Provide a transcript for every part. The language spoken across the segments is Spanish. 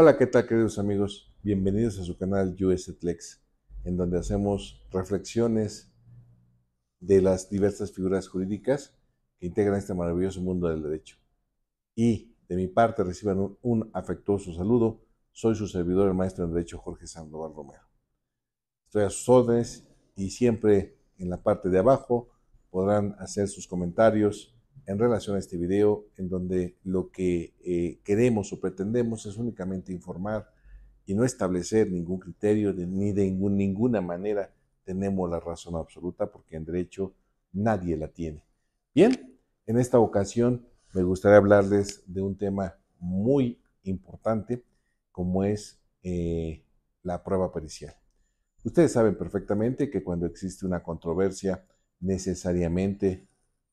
Hola, ¿qué tal queridos amigos? Bienvenidos a su canal USETLEX, en donde hacemos reflexiones de las diversas figuras jurídicas que integran este maravilloso mundo del derecho. Y de mi parte reciban un, afectuoso saludo. Soy su servidor, el maestro en Derecho Jorge Sandoval Romero. Estoy a sus órdenes y siempre en la parte de abajo podrán hacer sus comentarios, en relación a este video, en donde lo que eh, queremos o pretendemos es únicamente informar y no establecer ningún criterio, ni de ninguna manera tenemos la razón absoluta, porque en derecho nadie la tiene. Bien, en esta ocasión me gustaría hablarles de un tema muy importante, como es eh, la prueba pericial. Ustedes saben perfectamente que cuando existe una controversia, necesariamente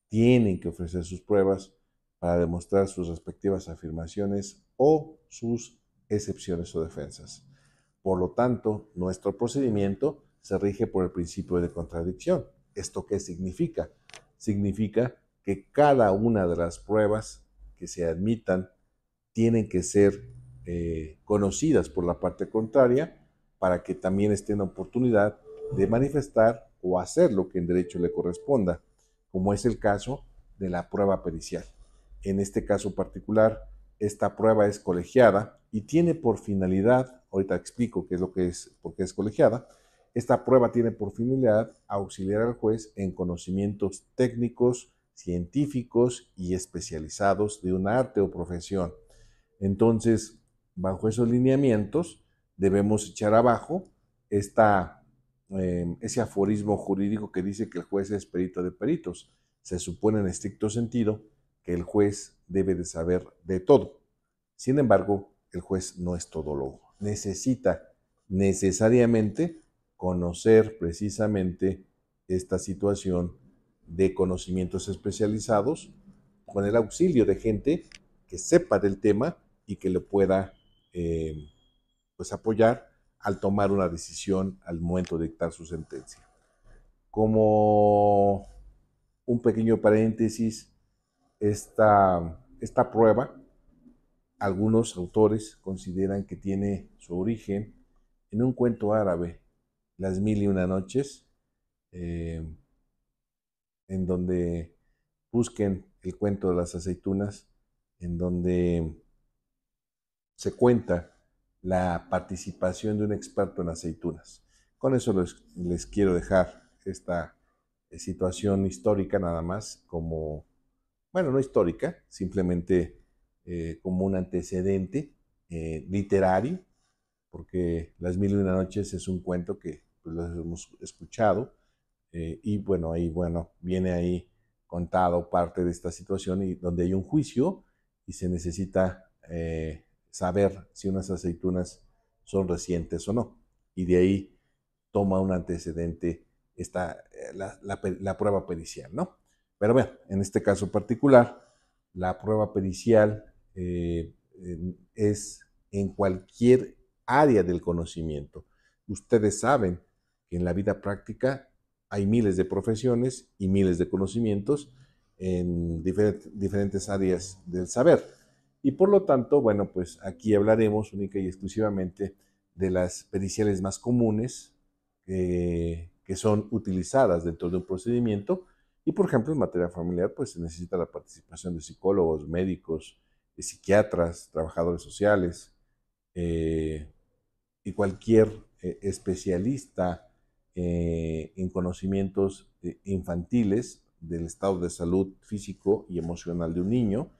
tienen que ofrecer sus pruebas para demostrar sus respectivas afirmaciones o sus excepciones o defensas. Por lo tanto, nuestro procedimiento se rige por el principio de contradicción. ¿Esto qué significa? Significa que cada una de las pruebas que se admitan tienen que ser eh, conocidas por la parte contraria para que también esté en la oportunidad de manifestar o hacer lo que en derecho le corresponda como es el caso de la prueba pericial. En este caso particular, esta prueba es colegiada y tiene por finalidad, ahorita explico qué es lo que es, porque es colegiada, esta prueba tiene por finalidad auxiliar al juez en conocimientos técnicos, científicos y especializados de un arte o profesión. Entonces, bajo esos lineamientos, debemos echar abajo esta Em, ese aforismo jurídico que dice que el juez es perito de peritos. Se supone en estricto sentido que el juez debe de saber de todo. Sin embargo, el juez no es todólogo. Necesita necesariamente conocer precisamente esta situación de conocimientos especializados con el auxilio de gente que sepa del tema y que le pueda em, pues apoyar al tomar una decisión al momento de dictar su sentencia. Como un pequeño paréntesis, esta, esta prueba, algunos autores consideran que tiene su origen en un cuento árabe, Las Mil y Una Noches, eh, en donde busquen el cuento de las aceitunas, en donde se cuenta la participación de un experto en aceitunas. Con eso les, quiero dejar esta eh, situación histórica nada más como, bueno, no histórica, simplemente eh, como un antecedente eh, literario, porque Las Mil y una Noches es un cuento que pues, los hemos escuchado y bueno, ahí bueno, viene ahí contado parte de esta situación y donde hay un juicio y se necesita saber si unas aceitunas son recientes o no. Y de ahí toma un antecedente eh, la, prueba pericial, ¿no? Pero bueno, en este caso particular, la prueba pericial eh, es en cualquier área del conocimiento. Ustedes saben que en la vida práctica hay miles de profesiones y miles de conocimientos en diferentes áreas del saber. Y por lo tanto, bueno, pues aquí hablaremos única y exclusivamente de las periciales más comunes eh, que son utilizadas dentro de un procedimiento. Y por ejemplo, en materia familiar, pues se necesita la participación de psicólogos, médicos, de psiquiatras, trabajadores sociales eh, y cualquier eh, especialista en conocimientos infantiles del estado de salud físico y emocional de un niño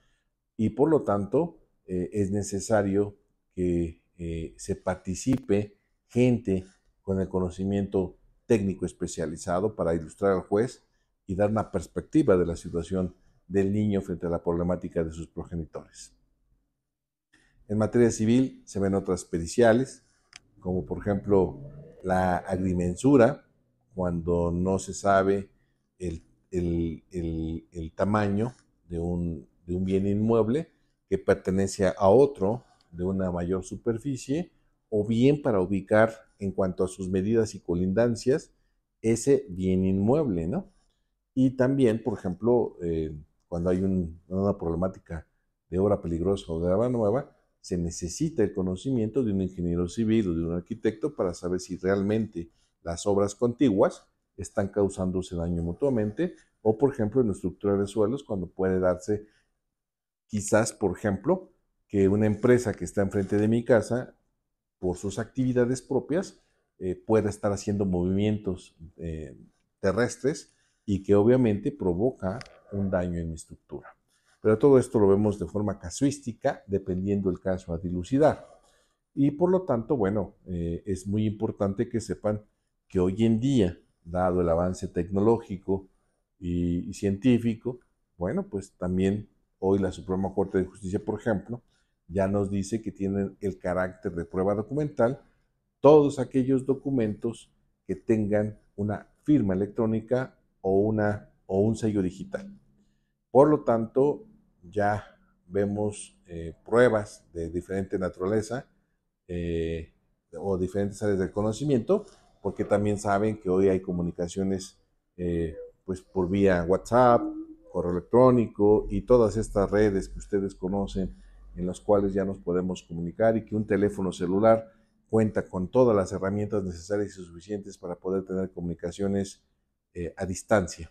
y por lo tanto eh, es necesario que eh, se participe gente con el conocimiento técnico especializado para ilustrar al juez y dar una perspectiva de la situación del niño frente a la problemática de sus progenitores. En materia civil se ven otras periciales, como por ejemplo la agrimensura, cuando no se sabe el tamaño de un de un bien inmueble que pertenece a otro de una mayor superficie o bien para ubicar en cuanto a sus medidas y colindancias ese bien inmueble, ¿no? Y también, por ejemplo, eh, cuando hay una problemática de obra peligrosa o de obra nueva, se necesita el conocimiento de un ingeniero civil o de un arquitecto para saber si realmente las obras contiguas están causándose daño mutuamente o, por ejemplo, en estructuras estructura de suelos, cuando puede darse Quizás, por ejemplo, que una empresa que está enfrente de mi casa, por sus actividades propias, eh, pueda estar haciendo movimientos eh, terrestres y que obviamente provoca un daño en mi estructura. Pero todo esto lo vemos de forma casuística, dependiendo el caso a dilucidar. Y por lo tanto, bueno, eh, es muy importante que sepan que hoy en día, dado el avance tecnológico y científico, bueno, pues también Hoy la Suprema Corte de Justicia, por ejemplo, ya nos dice que tienen el carácter de prueba documental todos aquellos documentos que tengan una firma electrónica o, una, o un sello digital. Por lo tanto, ya vemos eh, pruebas de diferente naturaleza eh, o diferentes áreas del conocimiento, porque también saben que hoy hay comunicaciones eh, pues por vía WhatsApp, correo electrónico y todas estas redes que ustedes conocen en las cuales ya nos podemos comunicar y que un teléfono celular cuenta con todas las herramientas necesarias y suficientes para poder tener comunicaciones eh, a distancia.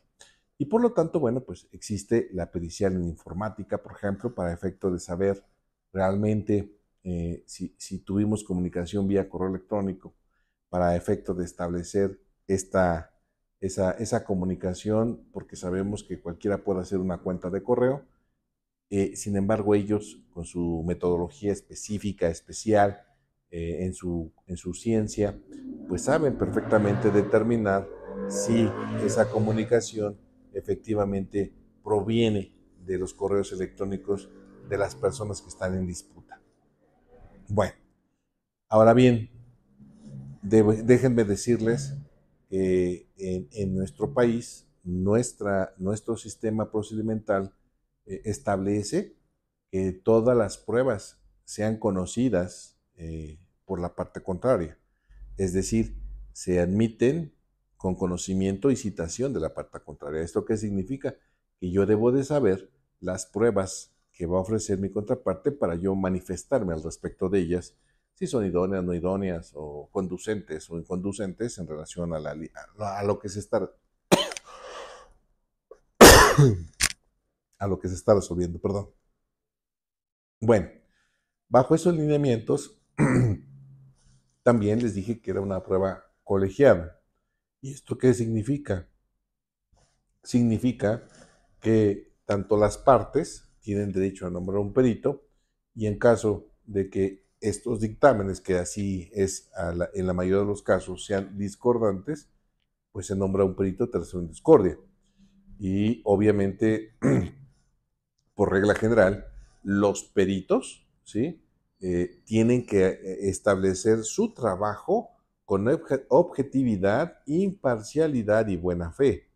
Y por lo tanto, bueno, pues existe la pericial en informática, por ejemplo, para efecto de saber realmente eh, si, si tuvimos comunicación vía correo electrónico, para efecto de establecer esta esa, comunicación, porque sabemos que cualquiera puede hacer una cuenta de correo. Eh, sin embargo, ellos, con su metodología específica, especial, eh, en, su, en su ciencia, pues saben perfectamente determinar si esa comunicación efectivamente proviene de los correos electrónicos de las personas que están en disputa. Bueno, ahora bien, déjenme decirles eh, en, nuestro país, nuestro sistema procedimental eh, establece que todas las pruebas sean conocidas eh, por la parte contraria. Es decir, se admiten con conocimiento y citación de la parte contraria. ¿Esto qué significa? Que yo debo de saber las pruebas que va a ofrecer mi contraparte para yo manifestarme al respecto de ellas si son idóneas, no idóneas, o conducentes o inconducentes en relación a, lo que se está a lo que se está resolviendo, perdón. Bueno, bajo esos lineamientos, también les dije que era una prueba colegiada. ¿Y esto qué significa? Significa que tanto las partes tienen derecho a nombrar un perito y en caso de que estos dictámenes, que así es en la mayoría de los casos, sean discordantes, pues se nombra un perito tercero en discordia. Y obviamente, por regla general, los peritos, ¿sí? Eh, tienen que eh, establecer su trabajo con objetividad, imparcialidad y buena fe.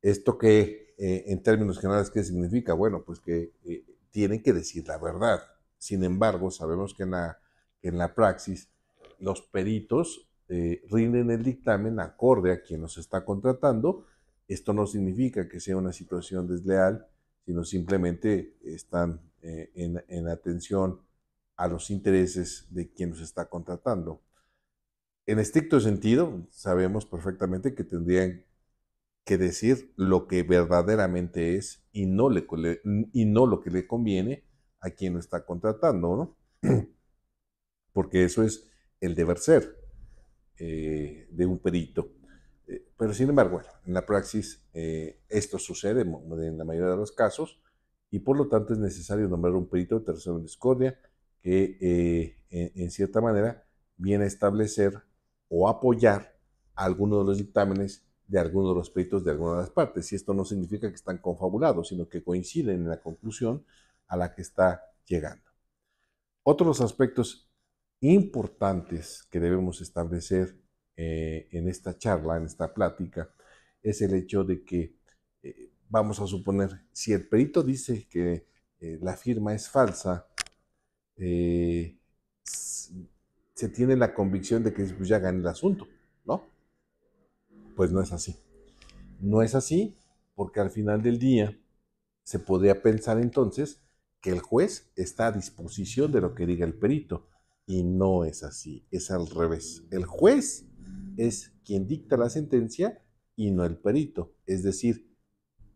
¿Esto que, eh, en términos generales, qué significa? Bueno, pues que tienen que decir la verdad. Sin embargo, sabemos que en la, praxis los peritos eh, rinden el dictamen acorde a quien nos está contratando. Esto no significa que sea una situación desleal, sino simplemente están eh, en, atención a los intereses de quien nos está contratando. En estricto sentido, sabemos perfectamente que tendrían que decir lo que verdaderamente es y no, le, y no lo que le conviene a quien lo está contratando, ¿no? Porque eso es el deber ser eh, de un perito. Eh, pero sin embargo, en la praxis eh, esto sucede en la mayoría de los casos y por lo tanto es necesario nombrar un perito de tercero en discordia que en, en cierta manera viene a establecer o apoyar algunos de los dictámenes de algunos de los peritos de alguna de las partes. Y esto no significa que están confabulados, sino que coinciden en la conclusión a la que está llegando. Otros aspectos importantes que debemos establecer eh, en esta charla, en esta plática, es el hecho de que, eh, vamos a suponer, si el perito dice que eh, la firma es falsa, se tiene la convicción de que pues, ya gana el asunto, ¿no? Pues no es así. No es así porque al final del día se podría pensar entonces que el juez está a disposición de lo que diga el perito. Y no es así, es al revés. El juez es quien dicta la sentencia y no el perito. Es decir,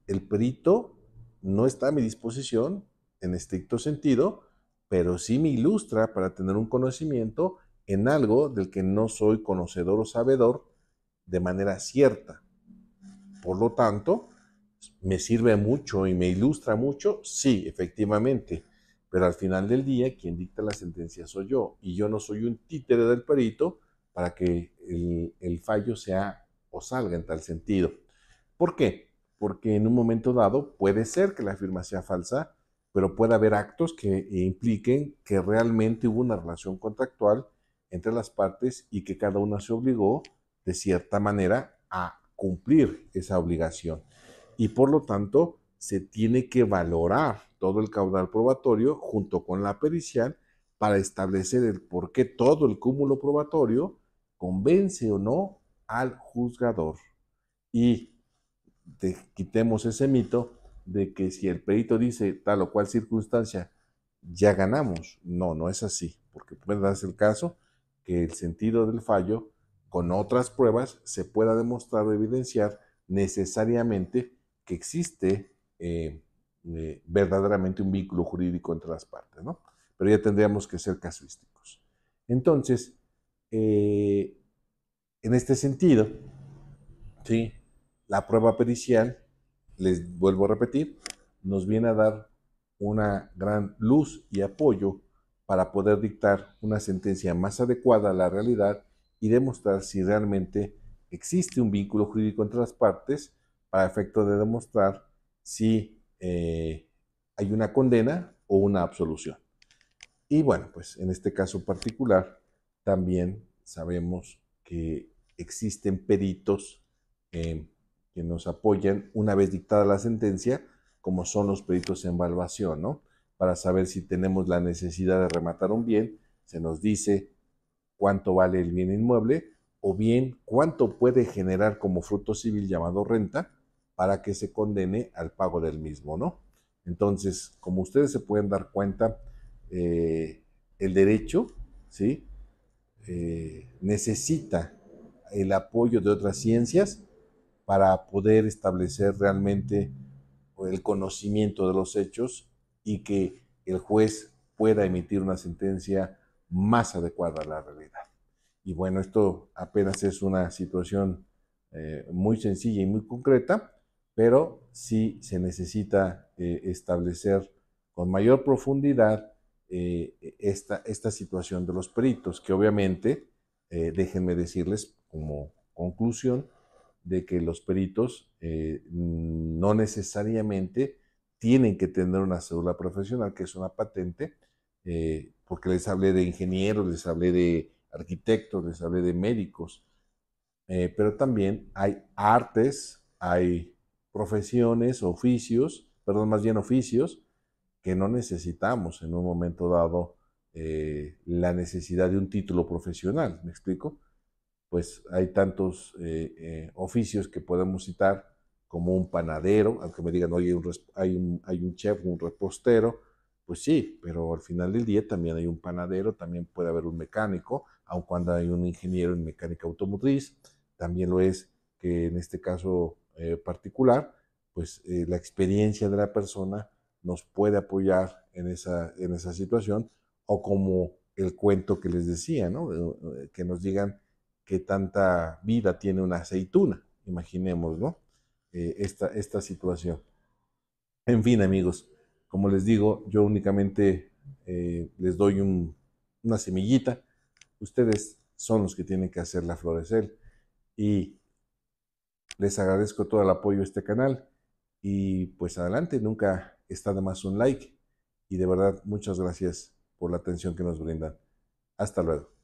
el perito no está a mi disposición en estricto sentido, pero sí me ilustra para tener un conocimiento en algo del que no soy conocedor o sabedor de manera cierta. Por lo tanto, me sirve mucho y me ilustra mucho, sí, efectivamente. Pero al final del día, quien dicta la sentencia soy yo. Y yo no soy un títere del perito para que el, fallo sea o salga en tal sentido. ¿Por qué? Porque en un momento dado puede ser que la firma sea falsa, pero puede haber actos que impliquen que realmente hubo una relación contractual entre las partes y que cada una se obligó de cierta manera a cumplir esa obligación y por lo tanto se tiene que valorar todo el caudal probatorio junto con la pericial para establecer el por qué todo el cúmulo probatorio convence o no al juzgador. Y quitemos ese mito de que si el perito dice tal o cual circunstancia, ya ganamos. No, no es así, porque puede darse el caso que el sentido del fallo, con otras pruebas, se pueda demostrar o evidenciar necesariamente que existe eh, eh, verdaderamente un vínculo jurídico entre las partes, ¿no? Pero ya tendríamos que ser casuísticos. Entonces, eh, en este sentido, ¿sí? la prueba pericial, les vuelvo a repetir, nos viene a dar una gran luz y apoyo para poder dictar una sentencia más adecuada a la realidad y demostrar si realmente existe un vínculo jurídico entre las partes para efecto de demostrar si eh, hay una condena o una absolución. Y bueno, pues en este caso particular también sabemos que existen peritos em, que nos apoyan una vez dictada la sentencia, como son los peritos en evaluación, ¿no? Para saber si tenemos la necesidad de rematar un bien, se nos dice cuánto vale el bien inmueble o bien cuánto puede generar como fruto civil llamado renta para que se condene al pago del mismo, ¿no? Entonces, como ustedes se pueden dar cuenta, eh, el derecho, ¿sí? Eh, necesita el apoyo de otras ciencias para poder establecer realmente el conocimiento de los hechos y que el juez pueda emitir una sentencia más adecuada a la realidad. Y bueno, esto apenas es una situación eh, muy sencilla y muy concreta, pero sí se necesita eh, establecer con mayor profundidad eh, esta, esta, situación de los peritos, que obviamente, eh, déjenme decirles como conclusión, de que los peritos no necesariamente tienen que tener una cédula profesional, que es una patente, porque les hablé de ingenieros, les hablé de arquitectos, les hablé de médicos, pero también hay artes, hay profesiones, oficios, perdón, más bien oficios, que no necesitamos en un momento dado eh, la necesidad de un título profesional, ¿me explico? Pues hay tantos eh, eh, oficios que podemos citar como un panadero, aunque me digan, oye, hay, un, hay un chef, un repostero, pues sí, pero al final del día también hay un panadero, también puede haber un mecánico, aun cuando hay un ingeniero en mecánica automotriz, también lo es que en este caso eh, particular, pues eh, la experiencia de la persona nos puede apoyar en esa, en esa situación o como el cuento que les decía, eh, Que nos digan qué tanta vida tiene una aceituna, imaginemos, ¿no? esta, situación. En fin, amigos, como les digo, yo únicamente les doy una semillita. Ustedes son los que tienen que hacerla florecer y les agradezco todo el apoyo a este canal y pues adelante, nunca está de más un like y de verdad muchas gracias por la atención que nos brindan. Hasta luego.